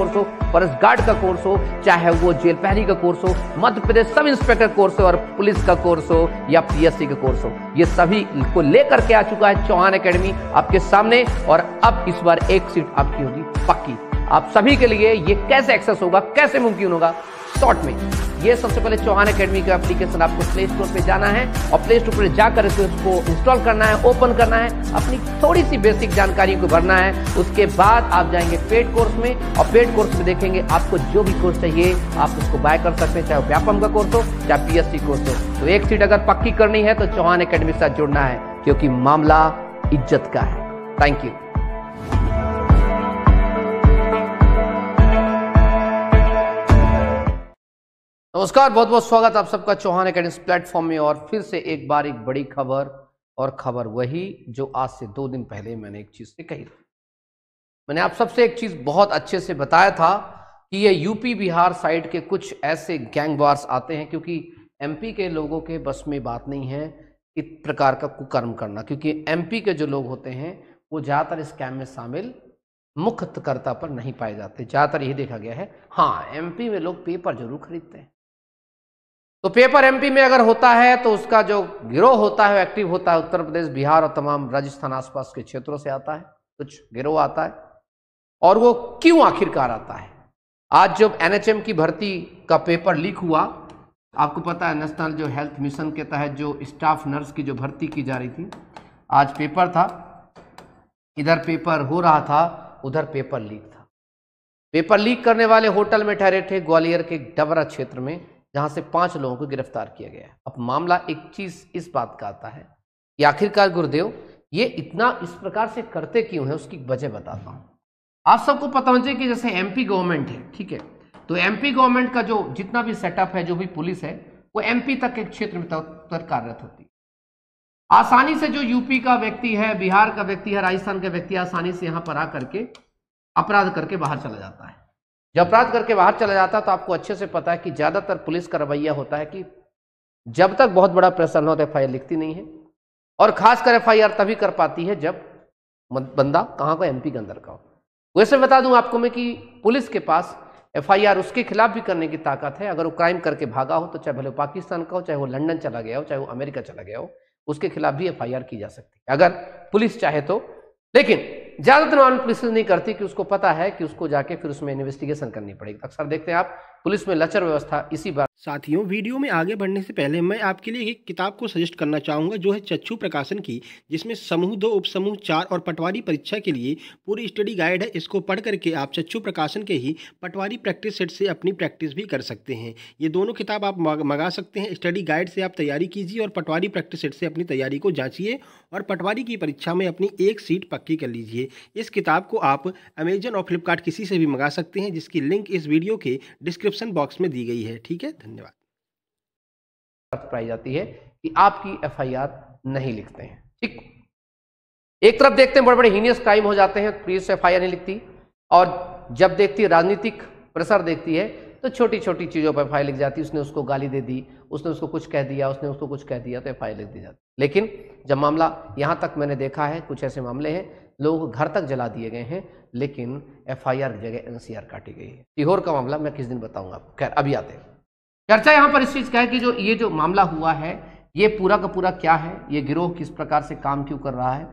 course हो forest guard का course हो चाहे वो जेल पहरी का कोर्स हो मध्य प्रदेश सब इंस्पेक्टर कोर्स हो और पुलिस का कोर्स हो या पीएससी का कोर्स हो ये सभी को लेकर के आ चुका है चौहान एकेडमी आपके सामने और अब इस बार एक सीट आपकी होगी पक्की आप सभी के लिए ये कैसे एक्सेस होगा कैसे मुमकिन होगा शॉर्ट में ये सबसे पहले चौहान अकेडमी का एप्लीकेशन आपको प्ले स्टोर पे जाना है और प्ले स्टोर पर जाकर उसको इंस्टॉल करना है ओपन करना है अपनी थोड़ी सी बेसिक जानकारी को भरना है उसके बाद आप जाएंगे पेड कोर्स में और पेड कोर्स में देखेंगे आपको जो भी कोर्स चाहिए आप उसको बाय कर सकते हैं चाहे व्यापम का कोर्स हो चाहे पीएससी कोर्स हो तो एक सीट अगर पक्की करनी है तो चौहान अकेडमी के साथ जुड़ना है क्योंकि मामला इज्जत का है थैंक यू नमस्कार बहुत बहुत स्वागत आप सबका चौहान अकेडमी प्लेटफॉर्म में और फिर से एक बार एक बड़ी खबर और खबर वही जो आज से दो दिन पहले मैंने एक चीज़ से कही थी मैंने आप सबसे एक चीज़ बहुत अच्छे से बताया था कि ये यूपी बिहार साइड के कुछ ऐसे गैंगवार्स आते हैं क्योंकि एमपी के लोगों के बस में बात नहीं है इस प्रकार का कुकर्म करना क्योंकि एमपी के जो लोग होते हैं वो ज़्यादातर इस कैम में शामिल मुख्यकर्ता पर नहीं पाए जाते ज़्यादातर यही देखा गया है हाँ एमपी में लोग पेपर जरूर खरीदते हैं तो पेपर एमपी में अगर होता है तो उसका जो गिरोह होता है एक्टिव होता है उत्तर प्रदेश बिहार और तमाम राजस्थान आसपास के क्षेत्रों से आता है कुछ गिरोह आता है और वो क्यों आखिरकार आता है आज जब एनएचएम की भर्ती का पेपर लीक हुआ आपको पता है नेशनल जो हेल्थ मिशन के तहत जो स्टाफ नर्स की जो भर्ती की जा रही थी आज पेपर था इधर पेपर हो रहा था उधर पेपर लीक था पेपर लीक करने वाले होटल में ठहरे थे ग्वालियर के डबरा क्षेत्र में जहां से पांच लोगों को गिरफ्तार किया गया अब मामला एक चीज इस बात का आता है कि आखिरकार गुरुदेव ये इतना इस प्रकार से करते क्यों है उसकी वजह बताता हूं आप सबको पता होना चाहिए कि जैसे एमपी गवर्नमेंट है ठीक है तो एमपी गवर्नमेंट का जो जितना भी सेटअप है जो भी पुलिस है वो एमपी तक के क्षेत्र में तक कार्यरत होती है आसानी से जो यूपी का व्यक्ति है बिहार का व्यक्ति है राजस्थान का व्यक्ति आसानी से यहाँ पर आ करके अपराध करके बाहर चला जाता है जब अपराध करके बाहर चला जाता है तो आपको अच्छे से पता है कि ज़्यादातर पुलिस का रवैया होता है कि जब तक बहुत बड़ा प्रेशर ना हो तो एफ लिखती नहीं है और खासकर एफ आई तभी कर पाती है जब बंदा कहाँ का एमपी के अंदर का हो वैसे बता दूं आपको मैं कि पुलिस के पास एफआईआर उसके खिलाफ भी करने की ताकत है अगर वो क्राइम करके भागा हो तो चाहे भले पाकिस्तान का हो चाहे वो लंदन चला गया हो चाहे वो अमेरिका चला गया हो उसके खिलाफ भी एफआईआर की जा सकती है अगर पुलिस चाहे तो लेकिन ज़्यादातर नॉन पुलिस नहीं करती कि उसको पता है कि उसको जाके फिर उसमें इन्वेस्टिगेशन करनी पड़ेगी अक्सर देखते हैं आप पुलिस में लचर व्यवस्था इसी बार साथियों वीडियो में आगे बढ़ने से पहले मैं आपके लिए एक किताब को सजेस्ट करना चाहूँगा जो है चच्छू प्रकाशन की जिसमें समूह दो उपसमूह चार और पटवारी परीक्षा के लिए पूरी स्टडी गाइड है इसको पढ़ करके आप चच्छू प्रकाशन के ही पटवारी प्रैक्टिस सेट से अपनी प्रैक्टिस भी कर सकते हैं ये दोनों किताब आप मंगा सकते हैं स्टडी गाइड से आप तैयारी कीजिए और पटवारी प्रैक्टिस सेट से अपनी तैयारी को जाँचिए और पटवारी की परीक्षा में अपनी एक सीट पक्की कर लीजिए इस किताब को आप अमेजन और फ्लिपकार्ट किसी से भी मंगा सकते हैं जिसकी लिंक इस वीडियो के डिस्क्रिप्शन डिस्क्रिप्शन बॉक्स में दी गई है ठीक है धन्यवाद जाती है कि आपकी एफ नहीं लिखते हैं ठीक एक तरफ देखते हैं बड़े बड़े हीनियस क्राइम हो जाते हैं पुलिस एफ आई नहीं लिखती और जब देखती है राजनीतिक प्रेशर देखती है तो छोटी छोटी चीज़ों पर एफ लिख जाती है उसने उसको गाली दे दी उसने उसको कुछ कह दिया उसने उसको कुछ कह दिया तो एफ लिख दी जाती लेकिन जब मामला यहां तक मैंने देखा है कुछ ऐसे मामले हैं लोगों को घर तक जला दिए गए हैं लेकिन एफआईआर की जगह एनसीआर काटी गई है तिहोर का मामला मैं किस दिन बताऊंगा आपको खैर अभी आते हैं चर्चा यहाँ पर इस चीज़ का है कि जो ये जो मामला हुआ है ये पूरा का पूरा क्या है ये गिरोह किस प्रकार से काम क्यों कर रहा है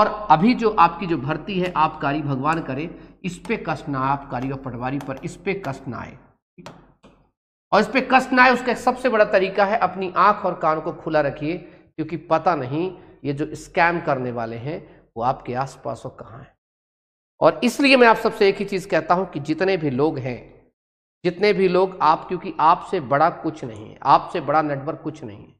और अभी जो आपकी जो भर्ती है आपकारी भगवान करे इस पे कष्ट ना आपकारी और पटवारी पर इस पे कष्ट ना आए और इस पे कष्ट ना आए उसका सबसे बड़ा तरीका है अपनी आंख और कान को खुला रखिए क्योंकि पता नहीं ये जो स्कैम करने वाले हैं वो आपके आसपास और कहाँ है और इसलिए मैं आप सबसे एक ही चीज़ कहता हूँ कि जितने भी लोग हैं जितने भी लोग आप क्योंकि आपसे बड़ा कुछ नहीं है आपसे बड़ा नेटवर्क कुछ नहीं है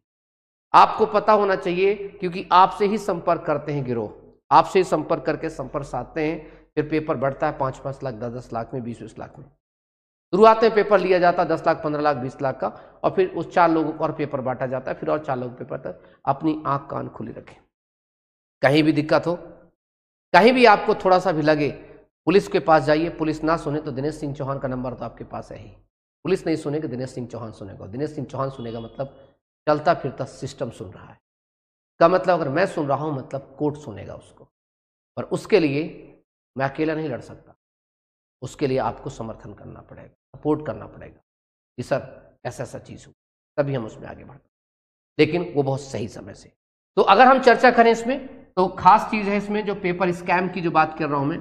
आपको पता होना चाहिए क्योंकि आपसे ही संपर्क करते हैं गिरोह आपसे ही संपर्क करके संपर्क साधते हैं फिर पेपर बढ़ता है पाँच पाँच लाख दस दस लाख में बीस बीस लाख में शुरुआत में पेपर लिया जाता है दस लाख पंद्रह लाख बीस लाख का और फिर उस चार लोगों को और पेपर बांटा जाता है फिर और चार लोग पेपर तक अपनी आँख कान खुली रखें कहीं भी दिक्कत हो कहीं भी आपको थोड़ा सा भी लगे पुलिस के पास जाइए पुलिस ना सुने तो दिनेश सिंह चौहान का नंबर तो आपके पास है ही पुलिस नहीं सुनेगी दिनेश सिंह चौहान सुनेगा दिनेश सिंह चौहान सुनेगा मतलब चलता फिरता सिस्टम सुन रहा है का मतलब अगर मैं सुन रहा हूँ मतलब कोर्ट सुनेगा उसको पर उसके लिए मैं अकेला नहीं लड़ सकता उसके लिए आपको समर्थन करना पड़ेगा सपोर्ट करना पड़ेगा कि सर ऐसा ऐसा चीज़ हो तभी हम उसमें आगे बढ़ते लेकिन वो बहुत सही समय से तो अगर हम चर्चा करें इसमें तो खास चीज़ है इसमें जो पेपर स्कैम की जो बात कर रहा हूं मैं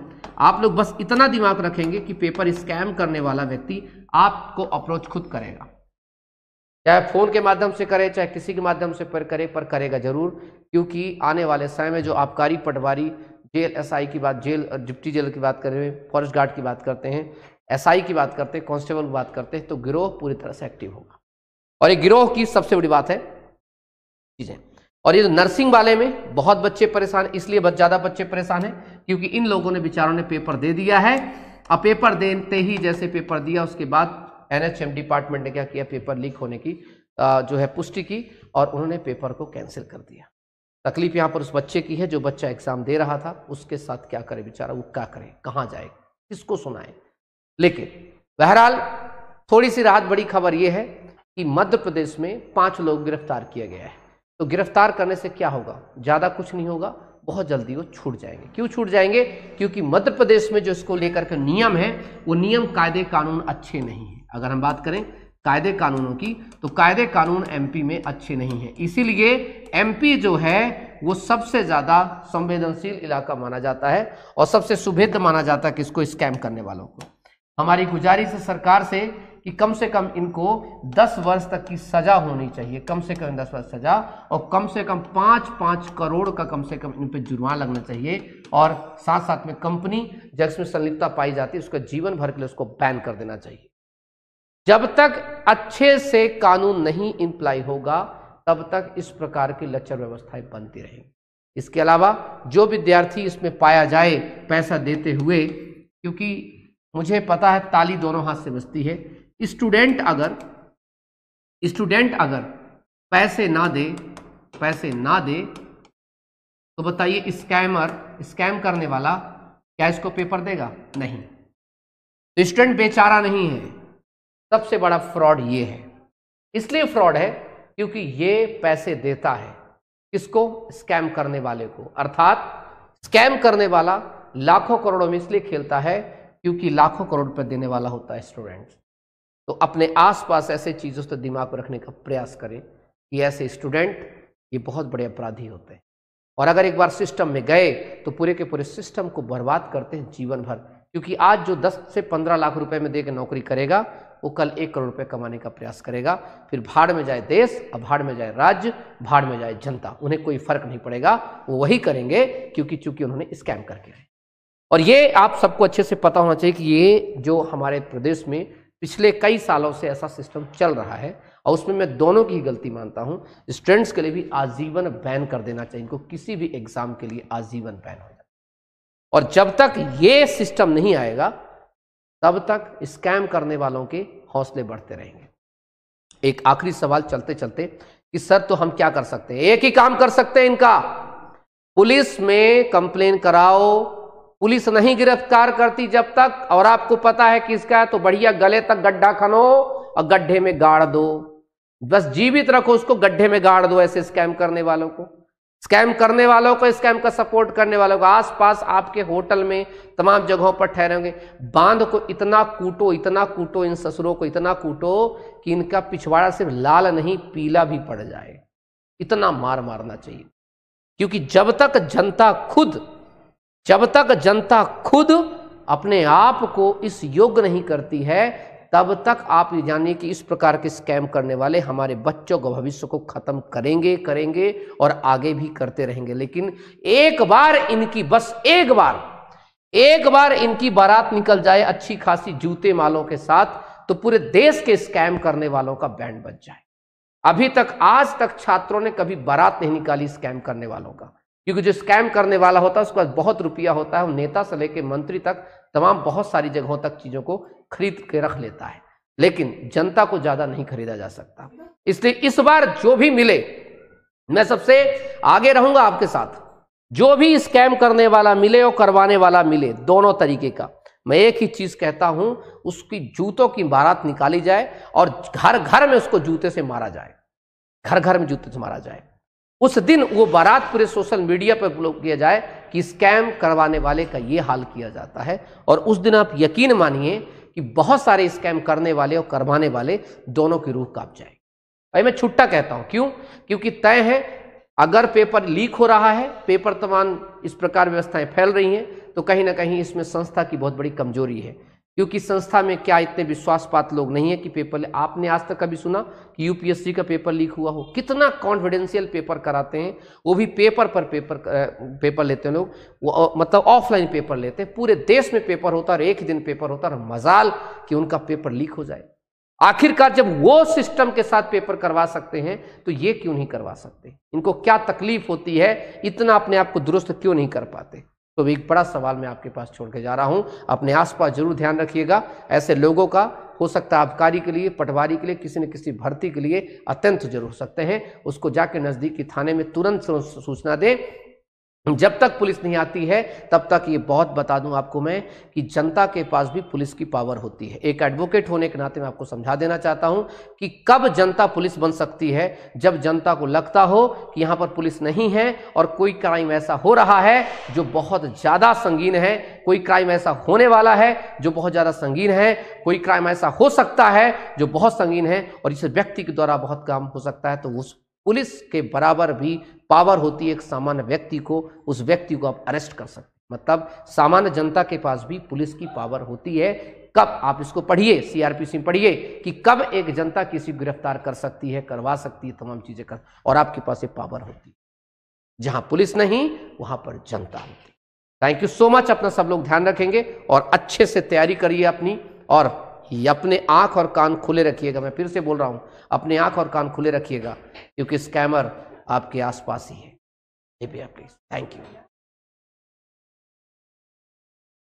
आप लोग बस इतना दिमाग रखेंगे कि पेपर स्कैम करने वाला व्यक्ति आपको अप्रोच खुद करेगा चाहे फ़ोन के माध्यम से करे चाहे किसी के माध्यम से पर करे पर करेगा जरूर क्योंकि आने वाले समय में जो आबकारी पटवारी जेल एसआई की बात जेल डिप्टी जेल की बात कर रहे हैं फॉरेस्ट गार्ड की बात करते हैं एसआई की बात करते हैं कांस्टेबल की बात करते हैं तो गिरोह पूरी तरह से एक्टिव होगा और ये गिरोह की सबसे बड़ी बात है चीज़ें और ये नर्सिंग वाले में बहुत बच्चे परेशान इसलिए बहुत ज़्यादा बच्चे परेशान हैं क्योंकि इन लोगों ने बेचारों ने पेपर दे दिया है और पेपर देते ही जैसे पेपर दिया उसके बाद एनएचएम डिपार्टमेंट ने क्या किया पेपर लीक होने की जो है पुष्टि की और उन्होंने पेपर को कैंसिल कर दिया तकलीफ यहाँ पर उस बच्चे की है जो बच्चा एग्जाम दे रहा था उसके साथ क्या करे बेचारा वो क्या करे कहाँ जाए किसको सुनाए लेकिन बहरहाल थोड़ी सी राहत बड़ी खबर ये है कि मध्य प्रदेश में पांच लोग गिरफ्तार किया गया है तो गिरफ्तार करने से क्या होगा ज़्यादा कुछ नहीं होगा बहुत जल्दी वो छूट जाएंगे क्यों छूट जाएंगे क्योंकि मध्य प्रदेश में जो इसको लेकर के नियम है वो नियम कायदे कानून अच्छे नहीं है अगर हम बात करें कायदे कानूनों की तो कायदे कानून एमपी में अच्छे नहीं है इसीलिए एमपी जो है वो सबसे ज़्यादा संवेदनशील इलाका माना जाता है और सबसे सुभेद माना जाता है किसको स्कैम करने वालों को हमारी गुजारिश है सरकार से कि कम से कम इनको 10 वर्ष तक की सजा होनी चाहिए कम से कम 10 वर्ष सजा और कम से कम पाँच पाँच करोड़ का कम से कम इन पर जुर्माना लगना चाहिए और साथ साथ में कंपनी जिसमें में संलिप्तता पाई जाती है उसका जीवन भर के लिए उसको बैन कर देना चाहिए जब तक अच्छे से कानून नहीं इम्प्लाई होगा तब तक इस प्रकार की लचर व्यवस्थाएं बनती रहेंगी इसके अलावा जो विद्यार्थी इसमें पाया जाए पैसा देते हुए क्योंकि मुझे पता है ताली दोनों हाथ से बजती है स्टूडेंट अगर स्टूडेंट अगर पैसे ना दे पैसे ना दे तो बताइए स्कैमर स्कैम करने वाला क्या इसको पेपर देगा नहीं तो स्टूडेंट बेचारा नहीं है सबसे बड़ा फ्रॉड ये है इसलिए फ्रॉड है क्योंकि ये पैसे देता है किसको स्कैम करने वाले को अर्थात स्कैम करने वाला लाखों करोड़ों में इसलिए खेलता है क्योंकि लाखों करोड़ रुपये देने वाला होता है स्टूडेंट्स तो अपने आसपास ऐसे चीज़ों से दिमाग पर रखने का प्रयास करें कि ऐसे स्टूडेंट ये बहुत बड़े अपराधी होते हैं और अगर एक बार सिस्टम में गए तो पूरे के पूरे सिस्टम को बर्बाद करते हैं जीवन भर क्योंकि आज जो 10 से 15 लाख रुपए में दे के नौकरी करेगा वो कल एक करोड़ रुपए कमाने का प्रयास करेगा फिर भाड़ में जाए देश और भाड़ में जाए राज्य भाड़ में जाए जनता उन्हें कोई फर्क नहीं पड़ेगा वो वही करेंगे क्योंकि चूंकि उन्होंने स्कैम करके और ये आप सबको अच्छे से पता होना चाहिए कि ये जो हमारे प्रदेश में पिछले कई सालों से ऐसा सिस्टम चल रहा है और उसमें मैं दोनों की गलती मानता हूं स्टूडेंट्स के लिए भी आजीवन बैन कर देना चाहिए इनको किसी भी एग्जाम के लिए आजीवन बैन हो जाए और जब तक ये सिस्टम नहीं आएगा तब तक स्कैम करने वालों के हौसले बढ़ते रहेंगे एक आखिरी सवाल चलते चलते कि सर तो हम क्या कर सकते हैं एक ही काम कर सकते हैं इनका पुलिस में कंप्लेन कराओ पुलिस नहीं गिरफ्तार करती जब तक और आपको पता है किसका है तो बढ़िया गले तक गड्ढा खनो और गड्ढे में गाड़ दो बस जीवित रखो उसको गड्ढे में गाड़ दो ऐसे स्कैम करने वालों को स्कैम करने वालों को स्कैम का सपोर्ट करने वालों को आसपास आपके होटल में तमाम जगहों पर ठहरे होंगे बांध को इतना कूटो इतना कूटो इन ससुरों को इतना कूटो कि इनका पिछवाड़ा सिर्फ लाल नहीं पीला भी पड़ जाए इतना मार मारना चाहिए क्योंकि जब तक जनता खुद जब तक जनता खुद अपने आप को इस योग्य नहीं करती है तब तक आप ये जानिए कि इस प्रकार के स्कैम करने वाले हमारे बच्चों को भविष्य को खत्म करेंगे करेंगे और आगे भी करते रहेंगे लेकिन एक बार इनकी बस एक बार एक बार इनकी बारात निकल जाए अच्छी खासी जूते मालों के साथ तो पूरे देश के स्कैम करने वालों का बैंड बच जाए अभी तक आज तक छात्रों ने कभी बारात नहीं निकाली स्कैम करने वालों का क्योंकि जो स्कैम करने वाला होता है उसके पास बहुत रुपया होता है वो नेता से लेकर मंत्री तक तमाम बहुत सारी जगहों तक चीज़ों को खरीद के रख लेता है लेकिन जनता को ज़्यादा नहीं खरीदा जा सकता इसलिए इस बार जो भी मिले मैं सबसे आगे रहूंगा आपके साथ जो भी स्कैम करने वाला मिले और करवाने वाला मिले दोनों तरीके का मैं एक ही चीज कहता हूं उसकी जूतों की बारात निकाली जाए और घर घर में उसको जूते से मारा जाए घर घर में जूते से मारा जाए उस दिन वो बारात पूरे सोशल मीडिया पर ब्लॉक किया जाए कि स्कैम करवाने वाले का ये हाल किया जाता है और उस दिन आप यकीन मानिए कि बहुत सारे स्कैम करने वाले और करवाने वाले दोनों की रूह काप जाए भाई मैं छुट्टा कहता हूं क्यों क्योंकि तय है अगर पेपर लीक हो रहा है पेपर तमाम इस प्रकार व्यवस्थाएं फैल रही हैं तो कहीं ना कहीं इसमें संस्था की बहुत बड़ी कमजोरी है क्योंकि संस्था में क्या इतने विश्वासपात लोग नहीं है कि पेपर ले आपने आज तक कभी सुना कि यूपीएससी का पेपर लीक हुआ हो कितना कॉन्फिडेंशियल पेपर कराते हैं वो भी पेपर पर पेपर पेपर लेते हैं लोग वो मतलब ऑफलाइन पेपर लेते हैं पूरे देश में पेपर होता है एक ही दिन पेपर होता है मजाल कि उनका पेपर लीक हो जाए आखिरकार जब वो सिस्टम के साथ पेपर करवा सकते हैं तो ये क्यों नहीं करवा सकते इनको क्या तकलीफ होती है इतना अपने आप को दुरुस्त क्यों नहीं कर पाते तो भी एक बड़ा सवाल मैं आपके पास छोड़ के जा रहा हूँ अपने आसपास जरूर ध्यान रखिएगा ऐसे लोगों का हो सकता है आबकारी के लिए पटवारी के लिए किसी न किसी भर्ती के लिए अत्यंत जरूर हो सकते हैं उसको जाके नज़दीकी थाने में तुरंत सूचना दें जब तक पुलिस नहीं आती है तब तक ये बहुत बता दूं आपको मैं कि जनता के पास भी पुलिस की पावर होती है एक एडवोकेट होने के नाते मैं आपको समझा देना चाहता हूं कि कब जनता पुलिस बन सकती है जब जनता को लगता हो कि यहाँ पर पुलिस नहीं है और कोई क्राइम ऐसा हो रहा है जो बहुत ज़्यादा संगीन है कोई क्राइम ऐसा होने वाला है जो बहुत ज़्यादा संगीन है कोई क्राइम ऐसा हो सकता है जो बहुत संगीन है और इस व्यक्ति के द्वारा बहुत काम हो सकता है तो उस पुलिस के बराबर भी पावर होती है एक सामान्य व्यक्ति को उस व्यक्ति को आप अरेस्ट कर सकते मतलब सामान्य जनता के पास भी पुलिस की पावर होती है कब आप इसको पढ़िए सीआरपीसी में पढ़िए कि कब एक जनता किसी गिरफ्तार कर सकती है करवा सकती है तमाम चीजें कर और आपके पास ये पावर होती है जहां पुलिस नहीं वहां पर जनता होती थैंक यू सो मच अपना सब लोग ध्यान रखेंगे और अच्छे से तैयारी करिए अपनी और ये अपने आंख और कान खुले रखिएगा मैं फिर से बोल रहा हूं अपने आंख और कान खुले रखिएगा क्योंकि स्कैमर आपके आसपास ही है प्लीज़ थैंक यू